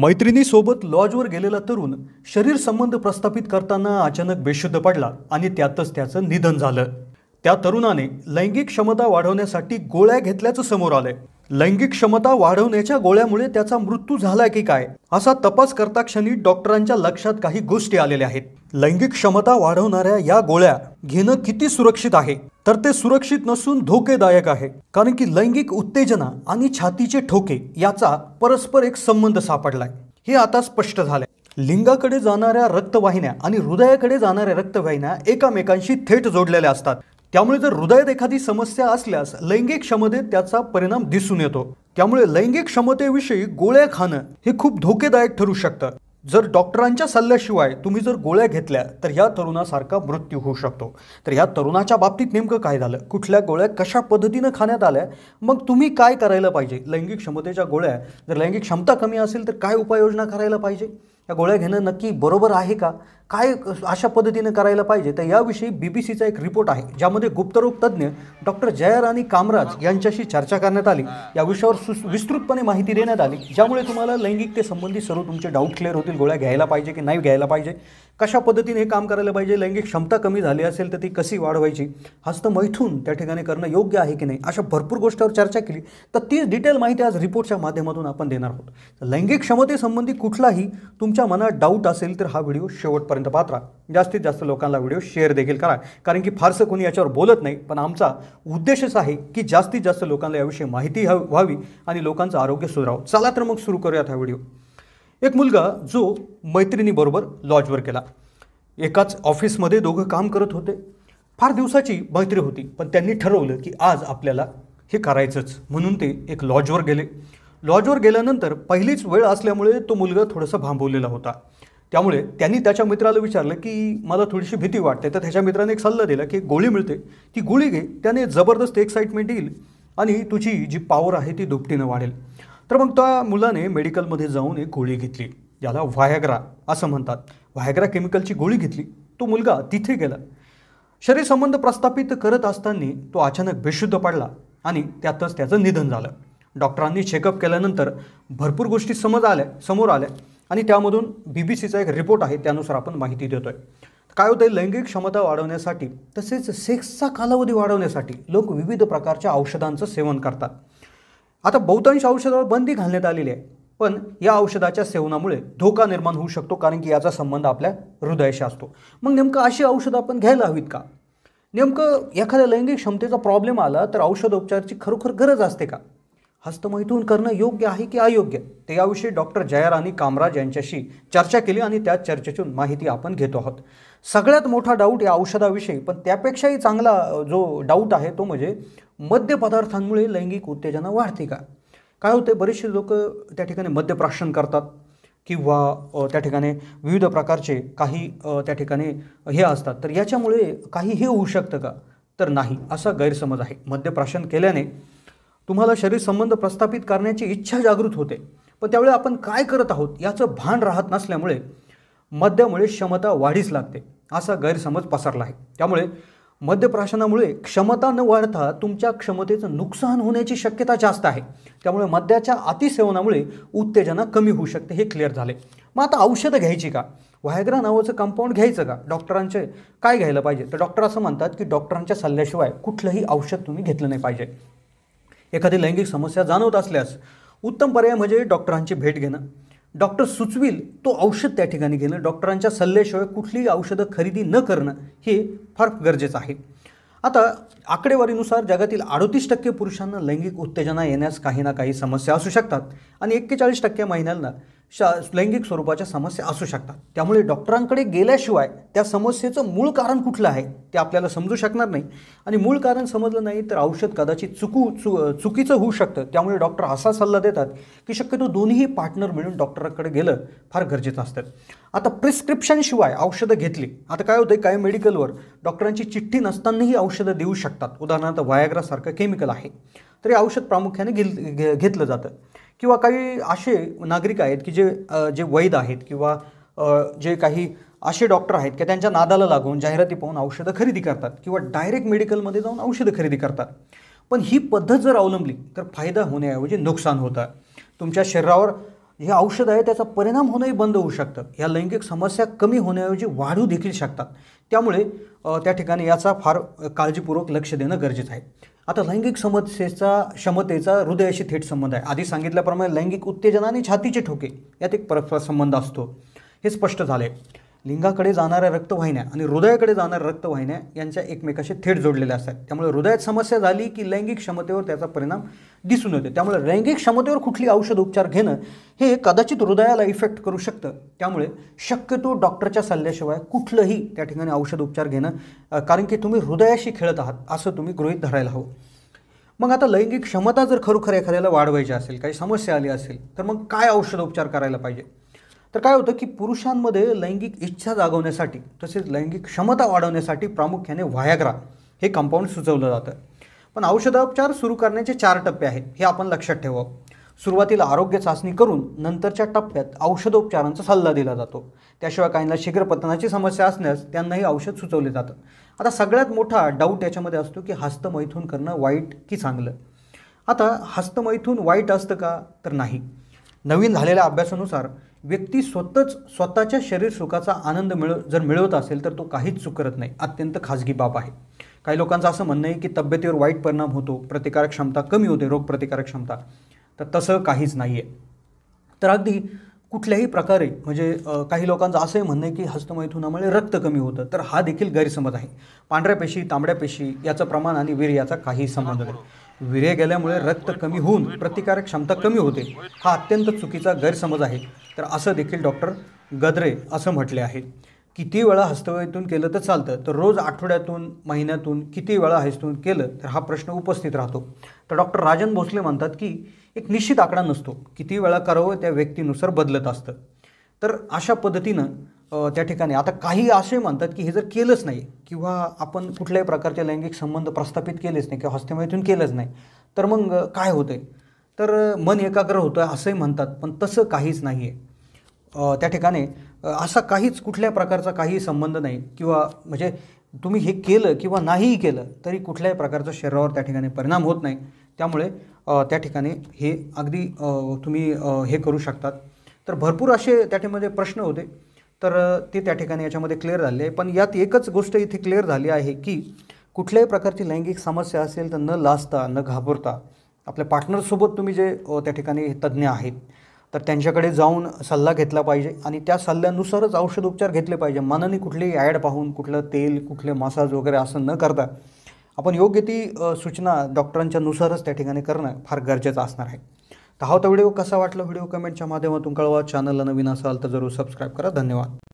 मैत्रिणीसोबत लॉजवर गेलेला तरुण शरीर संबंध प्रस्थापित करताना अचानक बेशुद्ध पडला आणि त्यातच त्याचं निधन झालं त्या तरुणाने लैंगिक क्षमता वाढवण्यासाठी गोळ्या घेतल्याचं समोर आलंय लैंगिक क्षमता वाढवण्याच्या गोळ्यामुळे त्याचा मृत्यू झालाय की काय असा तपास करता क्षणी डॉक्टरांच्या लक्षात काही गोष्टी आलेल्या आहेत लैंगिक क्षमता वाढवणाऱ्या या गोळ्या घेणं किती सुरक्षित आहे तर ते सुरक्षित नसून धोकेदायक आहे कारण की लैंगिक उत्तेजना आणि छातीचे ठोके याचा परस्पर एक संबंध सापडलाय हे आता स्पष्ट झालंय लिंगाकडे जाणाऱ्या रक्तवाहिन्या आणि हृदयाकडे जाणाऱ्या रक्तवाहिन्या एकामेकांशी थेट जोडलेल्या असतात त्यामुळे जर हृदयात एखादी समस्या असल्यास लैंगिक क्षमतेत त्याचा परिणाम दिसून येतो त्यामुळे लैंगिक क्षमतेविषयी गोळ्या खाणं हे खूप धोकेदायक ठरू शकतं जर डॉक्टरांच्या सल्ल्याशिवाय तुम्ही जर गोळ्या घेतल्या तर ह्या तरुणासारखा मृत्यू होऊ शकतो तर ह्या तरुणाच्या बाबतीत नेमकं काय झालं कुठल्या गोळ्या कशा पद्धतीनं खाण्यात आल्या मग तुम्ही काय करायला पाहिजे लैंगिक क्षमतेच्या गोळ्या जर लैंगिक क्षमता कमी असेल तर काय उपाययोजना करायला पाहिजे या गोळ्या घेणं नक्की बरोबर आहे का काय अशा पद्धतीने करायला पाहिजे तर याविषयी बी बी सीचा एक रिपोर्ट आहे ज्यामध्ये गुप्तरोग तज्ज्ञ डॉक्टर जयाराणी कामराज यांच्याशी चर्चा करण्यात आली या विषयावर सु विस्तृतपणे माहिती देण्यात आली ज्यामुळे तुम्हाला लैंगिकतेसंबंधी सर्व तुमचे डाऊट क्लिअर होतील गोळ्या घ्यायला पाहिजे की नाही घ्यायला पाहिजे कशा पद्धतीने हे काम करायला पाहिजे लैंगिक क्षमता कमी झाली असेल तर ती कशी वाढवायची मैथून त्या ठिकाणी करणं योग्य आहे की नाही अशा भरपूर गोष्टीवर चर्चा केली तर तीच डिटेल माहिती आज रिपोर्टच्या माध्यमातून आपण देणार आहोत लैंगिक क्षमतेसंबंधी कुठलाही तुमच्या मनात डाऊट असेल तर हा व्हिडिओ शेवटपर्यंत पाहत राहा जास्तीत जास्त लोकांना व्हिडिओ शेअर देखील करा कारण की फारसं कोणी याच्यावर बोलत नाही पण आमचा उद्देशच आहे की जास्तीत जास्त लोकांना याविषयी माहिती व्हावी आणि लोकांचं आरोग्य सुधारावं चला तर मग सुरू करूयात हा व्हिडिओ एक मुलगा जो मैत्रिणीबरोबर लॉजवर केला एकाच ऑफिसमध्ये दोघं काम करत होते फार दिवसाची मैत्री होती पण त्यांनी ठरवलं की आज आपल्याला हे करायचंच म्हणून ते एक लॉजवर गेले लॉजवर गेल्यानंतर पहिलीच वेळ असल्यामुळे तो मुलगा थोडासा भांबवलेला होता त्यामुळे त्यांनी त्याच्या मित्राला विचारलं की मला थोडीशी भीती वाटते तर त्याच्या मित्राने एक सल्ला दिला की गोळी मिळते ती गोळी घे त्याने जबरदस्त एक्साइटमेंट येईल आणि तुझी जी पावर आहे ती दुपटीनं वाढेल तर मग त्या मुलाने मेडिकलमध्ये जाऊन एक गोळी घेतली याला व्हायग्रा असं म्हणतात व्हायग्रा केमिकलची गोळी घेतली तो मुलगा तिथे गेला शरीर संबंध प्रस्थापित करत असताना तो अचानक बेशुद्ध पडला आणि त्यातच त्याचं निधन झालं डॉक्टरांनी चेकअप केल्यानंतर भरपूर गोष्टी समज आल्या समोर आल्या आणि त्यामधून बी बी सीचा एक रिपोर्ट आहे त्यानुसार आपण माहिती देतोय काय होतंय लैंगिक क्षमता वाढवण्यासाठी तसेच सेक्सचा कालावधी वाढवण्यासाठी लोक विविध प्रकारच्या औषधांचं सेवन करतात आता बहुतांश औषधावर बंदी घालण्यात आलेली आहे पण या औषधाच्या सेवनामुळे धोका निर्माण होऊ शकतो कारण की याचा संबंध आपल्या हृदयाशी असतो मग नेमकं अशी औषधं आपण घ्यायला हवीत का नेमकं एखाद्या लैंगिक क्षमतेचा प्रॉब्लेम आला तर औषधोपचाराची खरोखर गरज असते का हस्तमैथून करणं योग्य आहे की अयोग्य ते याविषयी डॉक्टर आणि कामराज यांच्याशी चर्चा केली आणि त्या चर्चेतून माहिती आपण घेतो आहोत सगळ्यात मोठा डाऊट या औषधाविषयी पण त्यापेक्षाही चांगला जो डाऊट आहे तो म्हणजे मद्यपदार्थांमुळे लैंगिक उत्तेजना वाढते का काय होते बरेचसे लोक त्या ठिकाणी मद्यप्राशन करतात किंवा त्या ठिकाणी विविध प्रकारचे काही त्या ठिकाणी हे असतात तर याच्यामुळे काही हे होऊ शकतं का तर नाही असा गैरसमज आहे मद्यप्राशन केल्याने तुम्हाला शरीर संबंध प्रस्थापित करण्याची इच्छा जागृत होते पण त्यावेळी आपण काय करत आहोत याचं भान राहत नसल्यामुळे मद्यामुळे क्षमता वाढीच लागते असा गैरसमज पसरला आहे त्यामुळे मद्यप्राशनामुळे क्षमता न वाढता तुमच्या क्षमतेचं नुकसान होण्याची शक्यता जास्त आहे त्यामुळे मद्याच्या अतिसेवनामुळे उत्तेजना कमी होऊ शकते हे क्लिअर झाले मग आता औषधं घ्यायची का व्हायग्रा नावाचं कंपाऊंड घ्यायचं का डॉक्टरांचे काय घ्यायला पाहिजे तर डॉक्टर असं म्हणतात की डॉक्टरांच्या सल्ल्याशिवाय कुठलंही औषध तुम्ही घेतलं नाही पाहिजे एखादी लैंगिक समस्या जाणवत असल्यास उत्तम पर्याय म्हणजे डॉक्टरांची भेट घेणं डॉक्टर सुचविल तो औषध त्या ठिकाणी घेणं डॉक्टरांच्या सल्ल्याशिवाय कुठलीही औषधं खरेदी न करणं हे फार गरजेचं आहे आता आकडेवारीनुसार जगातील अडोतीस टक्के पुरुषांना लैंगिक उत्तेजना येण्यास काही ना काही समस्या असू शकतात आणि एक्केचाळीस टक्के महिन्यांना शा लैंगिक स्वरूपाच्या समस्या असू शकतात त्यामुळे डॉक्टरांकडे गेल्याशिवाय त्या समस्येचं मूळ कारण कुठलं आहे ते आपल्याला समजू शकणार नाही आणि मूळ कारण समजलं नाही तर औषध कदाचित चुकू चु चुकीचं होऊ शकतं त्यामुळे डॉक्टर असा सल्ला देतात की शक्यतो दोन्ही पार्टनर मिळून डॉक्टरांकडे गेलं फार गरजेचं असतं आता प्रिस्क्रिप्शनशिवाय औषधं घेतली आता काय होतं काही मेडिकलवर डॉक्टरांची चिठ्ठी नसतानाही औषधं देऊ शकतात उदाहरणार्थ व्हायाग्रासारखं केमिकल आहे तरी औषध प्रामुख्याने घे घेतलं जातं किंवा काही असे नागरिक आहेत की जे जे वैध आहेत किंवा जे काही असे डॉक्टर आहेत की त्यांच्या नादाला लागून जाहिराती पाहून औषधं खरेदी करतात किंवा डायरेक्ट मेडिकलमध्ये जाऊन औषधं खरेदी करतात पण ही पद्धत जर अवलंबली तर फायदा होण्याऐवजी नुकसान होतं तुमच्या शरीरावर हे औषध आहे त्याचा परिणाम होणंही बंद होऊ शकतं या लैंगिक समस्या कमी होण्याऐवजी वाढू देखील शकतात त्यामुळे त्या ठिकाणी याचा फार काळजीपूर्वक लक्ष देणं गरजेचं आहे आता लैंगिक समस्येचा क्षमतेचा हृदयाशी थेट संबंध आहे आधी सांगितल्याप्रमाणे लैंगिक उत्तेजना आणि छातीचे ठोके यात एक परस्पर संबंध असतो हे स्पष्ट झाले लिंगाकडे जाणाऱ्या रक्तवाहिन्या आणि हृदयाकडे जाणाऱ्या रक्तवाहिन्या यांच्या एकमेकाशी थेट जोडलेल्या असतात त्यामुळे हृदयात समस्या झाली की लैंगिक क्षमतेवर त्याचा परिणाम दिसून येतो त्यामुळे लैंगिक क्षमतेवर कुठली औषध उपचार घेणं हे कदाचित हृदयाला इफेक्ट करू शकतं त्यामुळे शक्यतो डॉक्टरच्या सल्ल्याशिवाय कुठलंही त्या ठिकाणी औषध उपचार घेणं कारण की तुम्ही हृदयाशी खेळत आहात असं तुम्ही गृहित धरायला हवं मग आता लैंगिक क्षमता जर खरोखर एखाद्याला वाढवायची असेल काही समस्या आली असेल तर मग काय औषधोपचार करायला पाहिजे तर काय होतं की पुरुषांमध्ये लैंगिक इच्छा जागवण्यासाठी तसेच लैंगिक क्षमता वाढवण्यासाठी प्रामुख्याने व्हायाग्रा हे कंपाऊंड सुचवलं जातं पण औषधोपचार सुरू करण्याचे चार टप्पे आहेत हे आपण लक्षात ठेवा सुरुवातीला आरोग्य चाचणी करून नंतरच्या टप्प्यात औषधोपचारांचा सल्ला दिला जातो त्याशिवाय काहींना शीघ्रपतनाची समस्या असल्यास त्यांनाही औषध सुचवले जातं आता सगळ्यात मोठा डाऊट याच्यामध्ये असतो की हस्तमैथून करणं वाईट की चांगलं आता हस्तमैथून वाईट असतं का तर नाही नवीन झालेल्या अभ्यासानुसार व्यक्ती स्वतःच स्वतःच्या शरीर सुखाचा आनंद मिळ जर मिळवत असेल तर तो काहीच चुकरत नाही अत्यंत खाजगी बाब आहे काही लोकांचं असं म्हणणं आहे की तब्येतीवर वाईट परिणाम होतो प्रतिकारक क्षमता कमी होते रोगप्रतिकारक क्षमता तर तसं काहीच नाही आहे तर अगदी कुठल्याही प्रकारे म्हणजे काही लोकांचं असंही म्हणणं आहे की हस्तमैथुनामुळे रक्त कमी होतं तर हा देखील गैरसमज आहे पांढऱ्या पेशी तांबड्या पेशी याचं प्रमाण आणि वीर याचा काही संबंध नाही विरे गेल्यामुळे रक्त कमी होऊन प्रतिकारक क्षमता कमी होते हा अत्यंत चुकीचा गैरसमज आहे तर असं देखील डॉक्टर गदरे असं म्हटले आहे किती वेळा हस्तवैतून केलं तर चालतं तर रोज आठवड्यातून महिन्यातून किती वेळा हस्तून केलं तर हा प्रश्न उपस्थित राहतो तर डॉक्टर राजन भोसले म्हणतात की एक निश्चित आकडा नसतो किती वेळा करावं त्या व्यक्तीनुसार बदलत असतं तर अशा पद्धतीनं त्या ठिकाणी आता काही असे म्हणतात की हे जर केलंच नाही किंवा आपण कुठल्याही प्रकारचे लैंगिक संबंध प्रस्थापित केलेच नाही किंवा हस्तमैथून केलंच नाही तर मग काय होतंय तर मन एकाग्र होतं आहे असंही म्हणतात पण तसं काहीच नाही आहे त्या ठिकाणी असा काहीच कुठल्याही प्रकारचा काही संबंध नाही किंवा म्हणजे तुम्ही हे केलं किंवा नाहीही केलं तरी कुठल्याही प्रकारचा शरीरावर त्या ठिकाणी परिणाम होत नाही त्यामुळे त्या ठिकाणी हे अगदी तुम्ही हे करू शकतात तर भरपूर असे त्या ठिकाणी प्रश्न होते तर ते त्या ठिकाणी याच्यामध्ये क्लिअर झाले आहे पण यात एकच गोष्ट इथे क्लिअर झाली आहे की कुठल्याही प्रकारची लैंगिक समस्या असेल तर न लाजता न घाबरता आपल्या पार्टनरसोबत तुम्ही जे त्या ठिकाणी तज्ज्ञ आहेत तर त्यांच्याकडे जाऊन सल्ला घेतला पाहिजे आणि त्या सल्ल्यानुसारच औषध उपचार घेतले पाहिजे मनाने कुठलेही ॲड पाहून कुठलं तेल कुठले मसाज वगैरे असं न करता आपण योग्य ती सूचना डॉक्टरांच्यानुसारच त्या ठिकाणी करणं फार गरजेचं असणार आहे तर हा होता व्हिडिओ कसा वाटला व्हिडिओ कमेंटच्या माध्यमातून कळवा चॅनलला नवीन असाल तर जरूर सबस्क्राईब करा धन्यवाद